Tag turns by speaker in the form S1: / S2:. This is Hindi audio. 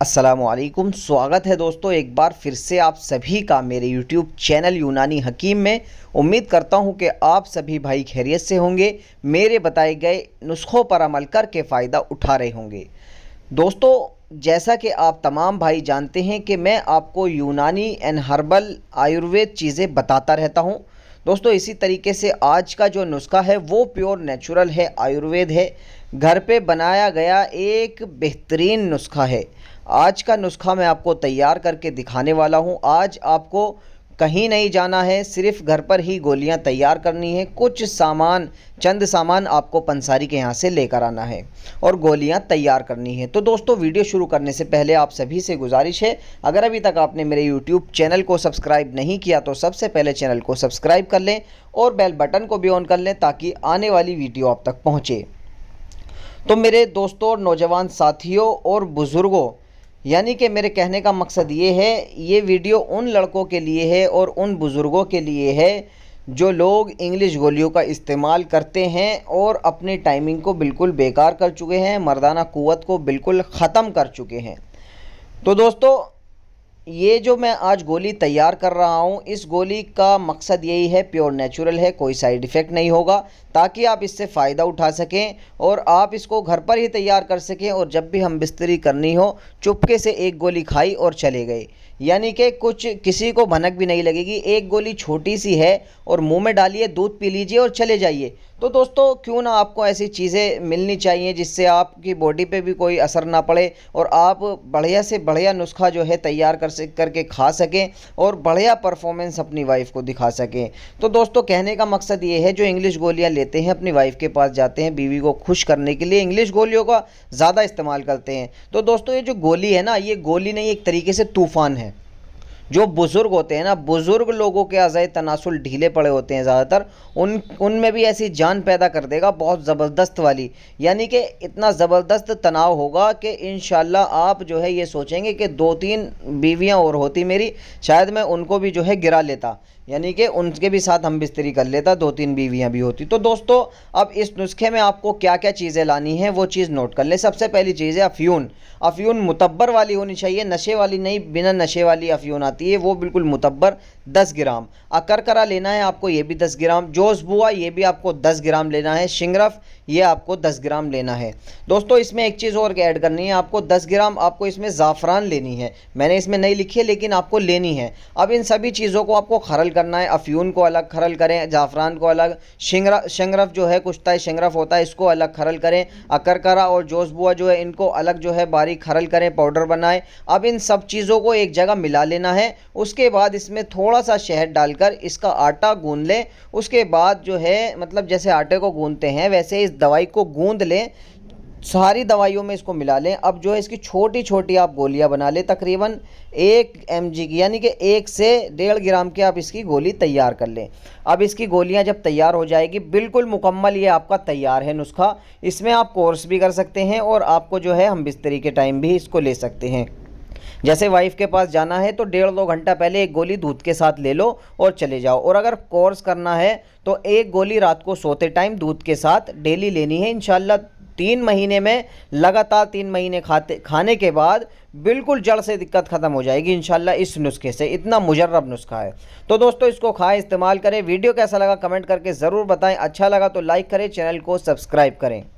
S1: असलकुम स्वागत है दोस्तों एक बार फिर से आप सभी का मेरे यूट्यूब चैनल यूनानी हकीम में उम्मीद करता हूं कि आप सभी भाई खैरियत से होंगे मेरे बताए गए नुस्खों पर अमल करके फ़ायदा उठा रहे होंगे दोस्तों जैसा कि आप तमाम भाई जानते हैं कि मैं आपको यूनानी एंड हर्बल आयुर्वेद चीज़ें बताता रहता हूँ दोस्तों इसी तरीके से आज का जो नुस्खा है वो प्योर नेचुरल है आयुर्वेद है घर पे बनाया गया एक बेहतरीन नुस्खा है आज का नुस्खा मैं आपको तैयार करके दिखाने वाला हूँ आज आपको कहीं नहीं जाना है सिर्फ घर पर ही गोलियां तैयार करनी है कुछ सामान चंद सामान आपको पंसारी के यहाँ से लेकर आना है और गोलियां तैयार करनी है तो दोस्तों वीडियो शुरू करने से पहले आप सभी से गुजारिश है अगर अभी तक आपने मेरे यूट्यूब चैनल को सब्सक्राइब नहीं किया तो सबसे पहले चैनल को सब्सक्राइब कर लें और बेल बटन को भी ऑन कर लें ताकि आने वाली वीडियो आप तक पहुँचे तो मेरे दोस्तों नौजवान साथियों और बुज़ुर्गों यानी कि मेरे कहने का मकसद ये है ये वीडियो उन लड़कों के लिए है और उन बुज़ुर्गों के लिए है जो लोग इंग्लिश गोलियों का इस्तेमाल करते हैं और अपने टाइमिंग को बिल्कुल बेकार कर चुके हैं मर्दाना क़वत को बिल्कुल ख़त्म कर चुके हैं तो दोस्तों ये जो मैं आज गोली तैयार कर रहा हूँ इस गोली का मकसद यही है प्योर नेचुरल है कोई साइड इफ़ेक्ट नहीं होगा ताकि आप इससे फ़ायदा उठा सकें और आप इसको घर पर ही तैयार कर सकें और जब भी हम बिस्तरी करनी हो चुपके से एक गोली खाई और चले गए यानी कि कुछ किसी को भनक भी नहीं लगेगी एक गोली छोटी सी है और मुँह में डालिए दूध पी लीजिए और चले जाइए तो दोस्तों क्यों ना आपको ऐसी चीज़ें मिलनी चाहिए जिससे आपकी बॉडी पे भी कोई असर ना पड़े और आप बढ़िया से बढ़िया नुस्खा जो है तैयार कर सक करके खा सकें और बढ़िया परफॉर्मेंस अपनी वाइफ को दिखा सकें तो दोस्तों कहने का मकसद ये है जो इंग्लिश गोलियाँ लेते हैं अपनी वाइफ के पास जाते हैं बीवी को खुश करने के लिए इंग्लिश गोलियों का ज़्यादा इस्तेमाल करते हैं तो दोस्तों ये जो गोली है ना ये गोली नहीं एक तरीके से तूफ़ान है जो बुज़ुर्ग होते हैं ना बुज़ुर्ग लोगों के अज़ाय तनासुल ढीले पड़े होते हैं ज़्यादातर उन उनमें भी ऐसी जान पैदा कर देगा बहुत ज़बरदस्त वाली यानी कि इतना ज़बरदस्त तनाव होगा कि इन आप जो है ये सोचेंगे कि दो तीन बीवियाँ और होती मेरी शायद मैं उनको भी जो है गिरा लेता यानी कि उनके भी साथ हम बिस्तरी कर लेता दो तीन बीवियाँ भी होती तो दोस्तों अब इस नुस्खे में आपको क्या क्या चीज़ें लानी हैं वो चीज़ नोट कर लें सबसे पहली चीज़ है अफ्यून अफ्यून मुतबर वाली होनी चाहिए नशे वाली नहीं बिना नशे वाली अफ्यून आती जाती है वो बिल्कुल मुतबर 10 ग्राम अकरकरा लेना है आपको ये भी 10 ग्राम जोसबुआ ये भी आपको 10 ग्राम लेना है शिंगरफ ये आपको 10 ग्राम लेना है दोस्तों इसमें एक चीज़ और ऐड करनी है आपको 10 ग्राम आपको इसमें ज़ाफ़रान लेनी है मैंने इसमें नहीं लिखी है लेकिन आपको लेनी है अब इन सभी चीज़ों को आपको खरल करना है अफ्यून को अलग खरल करें ज़ाफ़रान को अलग शिंगरा शंगरफ जो है कुश्ता शंगरफ होता है इसको अलग खरल करें अकरकरा और जोसबुआ जो है इनको अलग जो है बारीक खरल करें पाउडर बनाएं अब इन सब चीज़ों को एक जगह मिला लेना है लें उसके बाद इसमें थोड़ा सा शहद डालकर इसका आटा गूंद लें उसके बाद जो है मतलब जैसे आटे को गूंदते हैं वैसे इस दवाई को गूंद लें सारी दवाइयों में इसको मिला लें अब जो है इसकी छोटी छोटी आप गोलियां बना लें तकरीबन एक एम की यानी कि एक से डेढ़ ग्राम की आप इसकी गोली तैयार कर लें अब इसकी गोलियां जब तैयार हो जाएगी बिल्कुल मुकम्मल ये आपका तैयार है नुस्खा इसमें आप कोर्स भी कर सकते हैं और आपको जो है हम बिस्तरी के टाइम भी इसको ले सकते हैं जैसे वाइफ के पास जाना है तो डेढ़ दो घंटा पहले एक गोली दूध के साथ ले लो और चले जाओ और अगर कोर्स करना है तो एक गोली रात को सोते टाइम दूध के साथ डेली लेनी है इनशाला तीन महीने में लगातार तीन महीने खाते खाने के बाद बिल्कुल जड़ से दिक्कत ख़त्म हो जाएगी इन इस नुस्खे से इतना मुजर्रब नुस्खा है तो दोस्तों इसको खाएं इस्तेमाल करें वीडियो कैसा लगा कमेंट करके ज़रूर बताएं अच्छा लगा तो लाइक करें चैनल को सब्सक्राइब करें